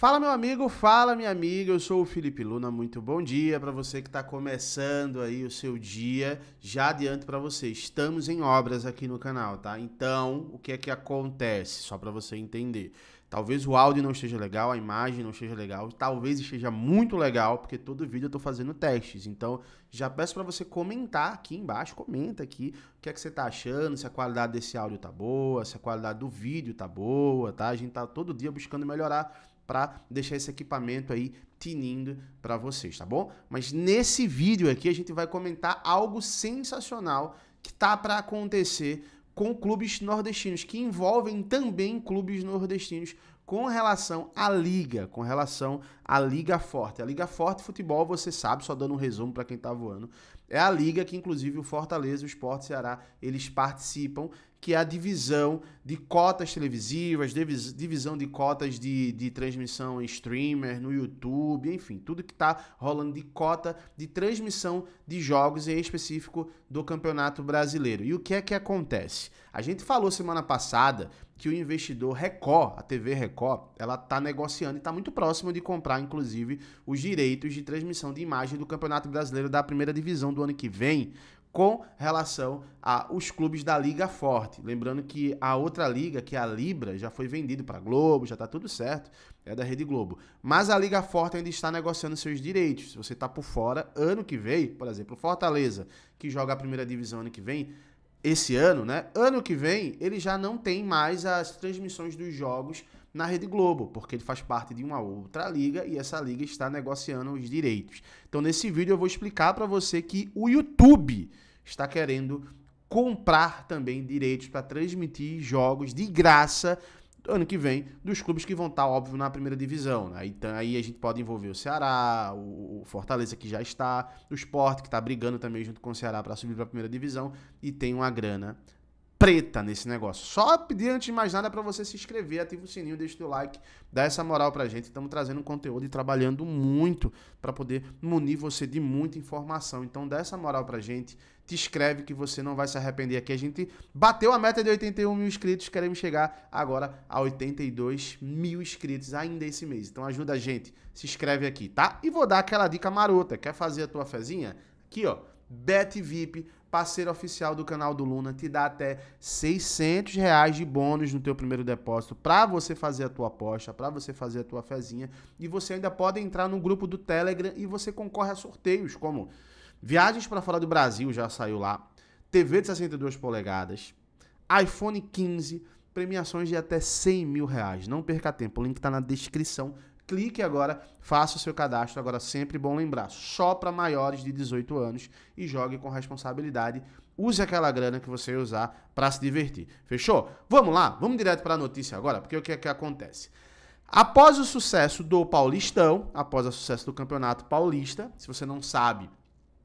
Fala meu amigo, fala minha amiga, eu sou o Felipe Luna. Muito bom dia para você que está começando aí o seu dia. Já adianto para você, estamos em obras aqui no canal, tá? Então, o que é que acontece? Só para você entender. Talvez o áudio não esteja legal, a imagem não esteja legal, talvez esteja muito legal, porque todo vídeo eu estou fazendo testes. Então, já peço para você comentar aqui embaixo, comenta aqui o que é que você está achando, se a qualidade desse áudio tá boa, se a qualidade do vídeo tá boa, tá? A gente tá todo dia buscando melhorar para deixar esse equipamento aí tinindo para vocês, tá bom? Mas nesse vídeo aqui a gente vai comentar algo sensacional que tá para acontecer com clubes nordestinos, que envolvem também clubes nordestinos com relação à liga, com relação à liga forte. A liga forte futebol, você sabe, só dando um resumo para quem tá voando, é a liga que inclusive o Fortaleza, o Sport Ceará, eles participam que é a divisão de cotas televisivas, divisão de cotas de, de transmissão em streamer, no YouTube, enfim, tudo que está rolando de cota de transmissão de jogos, em específico do Campeonato Brasileiro. E o que é que acontece? A gente falou semana passada que o investidor Record, a TV Record, ela está negociando e está muito próximo de comprar, inclusive, os direitos de transmissão de imagem do Campeonato Brasileiro da primeira divisão do ano que vem com relação aos clubes da Liga Forte. Lembrando que a outra liga, que é a Libra, já foi vendido para Globo, já está tudo certo, é da Rede Globo. Mas a Liga Forte ainda está negociando seus direitos. Se você está por fora, ano que vem, por exemplo, Fortaleza, que joga a primeira divisão ano que vem, esse ano, né? Ano que vem, ele já não tem mais as transmissões dos jogos na Rede Globo, porque ele faz parte de uma outra liga e essa liga está negociando os direitos. Então, nesse vídeo eu vou explicar para você que o YouTube está querendo comprar também direitos para transmitir jogos de graça ano que vem, dos clubes que vão estar, tá, óbvio, na primeira divisão. Né? Então, aí a gente pode envolver o Ceará, o Fortaleza que já está, o Sport que está brigando também junto com o Ceará para subir para a primeira divisão e tem uma grana preta nesse negócio. Só pedir antes de mais nada para você se inscrever, ativa o sininho, deixa o teu like, dá essa moral pra gente. Estamos trazendo conteúdo e trabalhando muito para poder munir você de muita informação. Então dá essa moral pra gente, te inscreve que você não vai se arrepender aqui. A gente bateu a meta de 81 mil inscritos, queremos chegar agora a 82 mil inscritos ainda esse mês. Então ajuda a gente, se inscreve aqui, tá? E vou dar aquela dica marota. Quer fazer a tua fezinha? Aqui, ó. Bet VIP, parceiro oficial do canal do Luna, te dá até 600 reais de bônus no teu primeiro depósito para você fazer a tua aposta, para você fazer a tua fezinha. E você ainda pode entrar no grupo do Telegram e você concorre a sorteios como viagens para fora do Brasil, já saiu lá, TV de 62 polegadas, iPhone 15, premiações de até 100 mil reais. Não perca tempo, o link está na descrição clique agora, faça o seu cadastro. Agora, sempre bom lembrar, só para maiores de 18 anos e jogue com responsabilidade. Use aquela grana que você usar para se divertir. Fechou? Vamos lá, vamos direto para a notícia agora, porque o que é que acontece? Após o sucesso do Paulistão, após o sucesso do Campeonato Paulista, se você não sabe,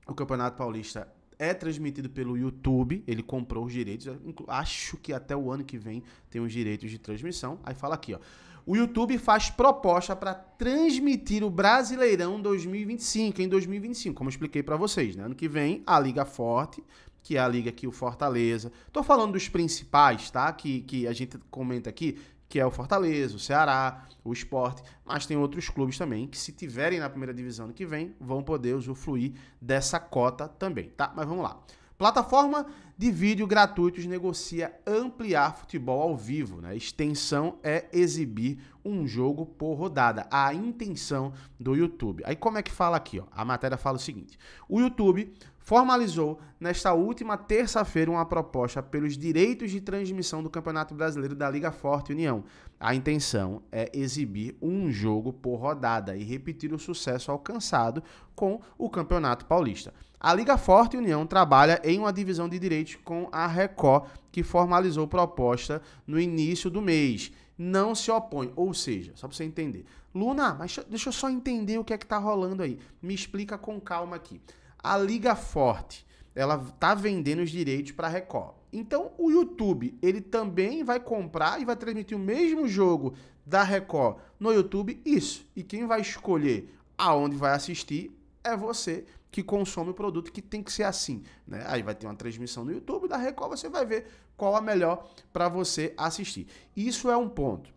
o Campeonato Paulista é transmitido pelo YouTube, ele comprou os direitos, acho que até o ano que vem tem os direitos de transmissão. Aí fala aqui, ó. O YouTube faz proposta para transmitir o Brasileirão 2025, em 2025, como eu expliquei para vocês, né? Ano que vem a Liga Forte, que é a liga aqui o Fortaleza. Tô falando dos principais, tá? Que, que a gente comenta aqui, que é o Fortaleza, o Ceará, o Esporte, mas tem outros clubes também que, se tiverem na primeira divisão ano que vem, vão poder usufruir dessa cota também, tá? Mas vamos lá. Plataforma de vídeo gratuitos negocia ampliar futebol ao vivo. Né? A extensão é exibir um jogo por rodada, a intenção do YouTube. Aí como é que fala aqui? Ó? A matéria fala o seguinte: o YouTube formalizou nesta última terça-feira uma proposta pelos direitos de transmissão do Campeonato Brasileiro da Liga Forte União. A intenção é exibir um jogo por rodada e repetir o sucesso alcançado com o Campeonato Paulista. A Liga Forte União trabalha em uma divisão de direitos juntamente com a Record, que formalizou proposta no início do mês. Não se opõe, ou seja, só para você entender. Luna, mas deixa eu só entender o que é que tá rolando aí. Me explica com calma aqui. A Liga Forte, ela tá vendendo os direitos para a Record. Então, o YouTube, ele também vai comprar e vai transmitir o mesmo jogo da Record no YouTube, isso. E quem vai escolher aonde vai assistir é você que consome o produto que tem que ser assim, né? Aí vai ter uma transmissão no YouTube da Record, você vai ver qual a melhor para você assistir. Isso é um ponto.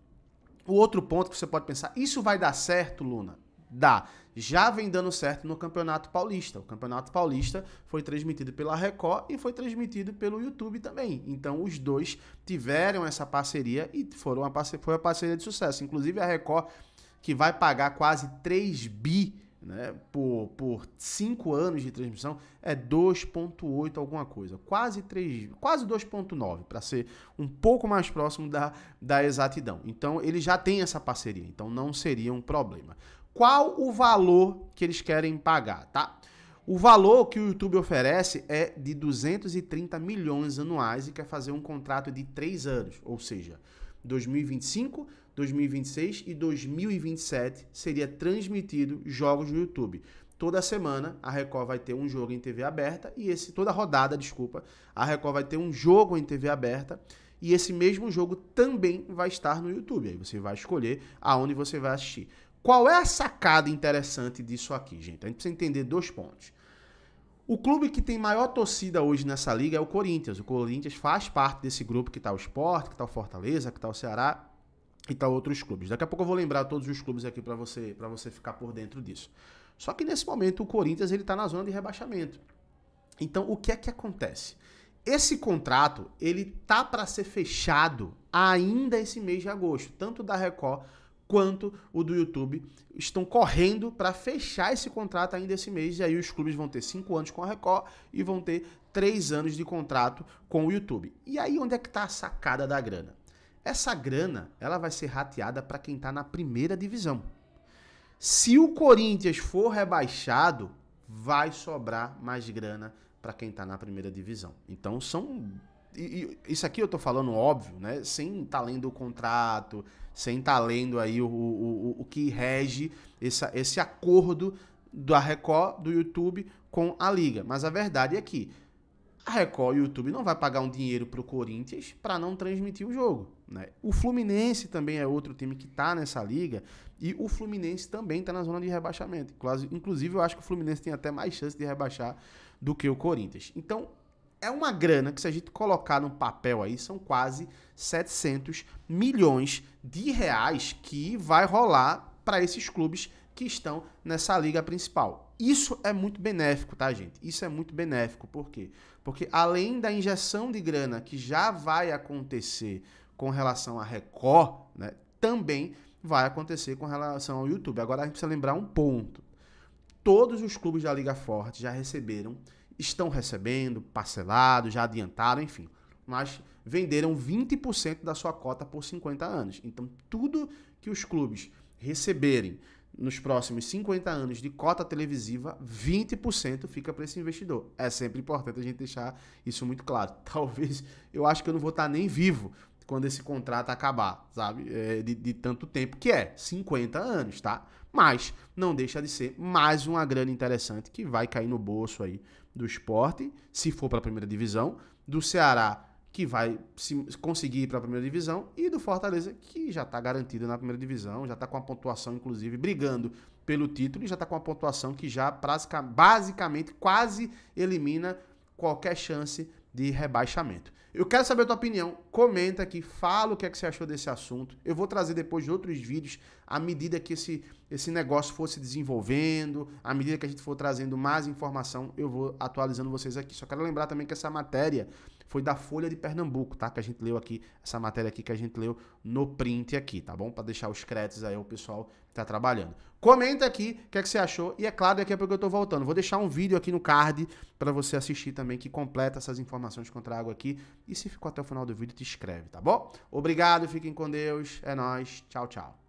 O outro ponto que você pode pensar, isso vai dar certo, Luna? Dá. Já vem dando certo no Campeonato Paulista. O Campeonato Paulista foi transmitido pela Record e foi transmitido pelo YouTube também. Então os dois tiveram essa parceria e foram a parceria, foi uma parceria de sucesso. Inclusive a Record, que vai pagar quase 3 bi né, por, por cinco anos de transmissão é 2.8 alguma coisa, quase 3, quase 2.9, para ser um pouco mais próximo da, da exatidão. Então ele já tem essa parceria, então não seria um problema. Qual o valor que eles querem pagar, tá? O valor que o YouTube oferece é de 230 milhões anuais e quer fazer um contrato de 3 anos, ou seja, 2025, 2026 e 2027 seria transmitido jogos no YouTube. Toda semana a Record vai ter um jogo em TV aberta e esse toda rodada, desculpa, a Record vai ter um jogo em TV aberta e esse mesmo jogo também vai estar no YouTube. Aí você vai escolher aonde você vai assistir. Qual é a sacada interessante disso aqui, gente? A gente precisa entender dois pontos. O clube que tem maior torcida hoje nessa liga é o Corinthians. O Corinthians faz parte desse grupo que está o Sport, que está o Fortaleza, que está o Ceará e tal outros clubes. Daqui a pouco eu vou lembrar todos os clubes aqui para você, pra você ficar por dentro disso. Só que nesse momento o Corinthians ele está na zona de rebaixamento. Então o que é que acontece? Esse contrato ele tá para ser fechado ainda esse mês de agosto, tanto da Record quanto o do YouTube estão correndo para fechar esse contrato ainda esse mês. E aí os clubes vão ter cinco anos com a Record e vão ter três anos de contrato com o YouTube. E aí onde é que está a sacada da grana? Essa grana, ela vai ser rateada para quem está na primeira divisão. Se o Corinthians for rebaixado, vai sobrar mais grana para quem está na primeira divisão. Então são isso aqui eu tô falando óbvio, né? Sem estar tá lendo o contrato, sem estar tá lendo aí o, o, o, que rege essa, esse acordo da Record, do YouTube, com a Liga. Mas a verdade é que a Record e o YouTube não vai pagar um dinheiro para o Corinthians para não transmitir o jogo. Né? O Fluminense também é outro time que está nessa liga e o Fluminense também está na zona de rebaixamento. Inclusive, eu acho que o Fluminense tem até mais chance de rebaixar do que o Corinthians. Então, é uma grana que, se a gente colocar no papel aí, são quase 700 milhões de reais que vai rolar para esses clubes que estão nessa liga principal. Isso é muito benéfico, tá, gente? Isso é muito benéfico. Por quê? Porque além da injeção de grana que já vai acontecer com relação à Record, né, também vai acontecer com relação ao YouTube. Agora a gente precisa lembrar um ponto. Todos os clubes da Liga Forte já receberam, estão recebendo, parcelado, já adiantaram, enfim. Mas venderam 20% da sua cota por 50 anos. Então, tudo que os clubes receberem nos próximos 50 anos de cota televisiva, 20% fica para esse investidor. É sempre importante a gente deixar isso muito claro. Talvez eu acho que eu não vou estar nem vivo quando esse contrato acabar, sabe? É, de, de, tanto tempo que é, 50 anos, tá? Mas não deixa de ser mais uma grana interessante que vai cair no bolso aí do esporte, se for para a primeira divisão, do Ceará que vai conseguir ir para a primeira divisão, e do Fortaleza, que já está garantido na primeira divisão, já está com a pontuação, inclusive, brigando pelo título, e já está com a pontuação que já basicamente quase elimina qualquer chance de rebaixamento. Eu quero saber a tua opinião, comenta aqui, fala o que é que você achou desse assunto. Eu vou trazer depois de outros vídeos, à medida que esse, esse negócio for se desenvolvendo, à medida que a gente for trazendo mais informação, eu vou atualizando vocês aqui. Só quero lembrar também que essa matéria foi da Folha de Pernambuco, tá? Que a gente leu aqui, essa matéria aqui que a gente leu no print aqui, tá bom? Para deixar os créditos aí o pessoal que tá trabalhando. Comenta aqui o que, é que você achou e é claro, daqui a pouco eu tô voltando. Vou deixar um vídeo aqui no card para você assistir também que completa essas informações que eu trago aqui e se ficou até o final do vídeo, te inscreve, tá bom? Obrigado, fiquem com Deus, é nós, tchau, tchau.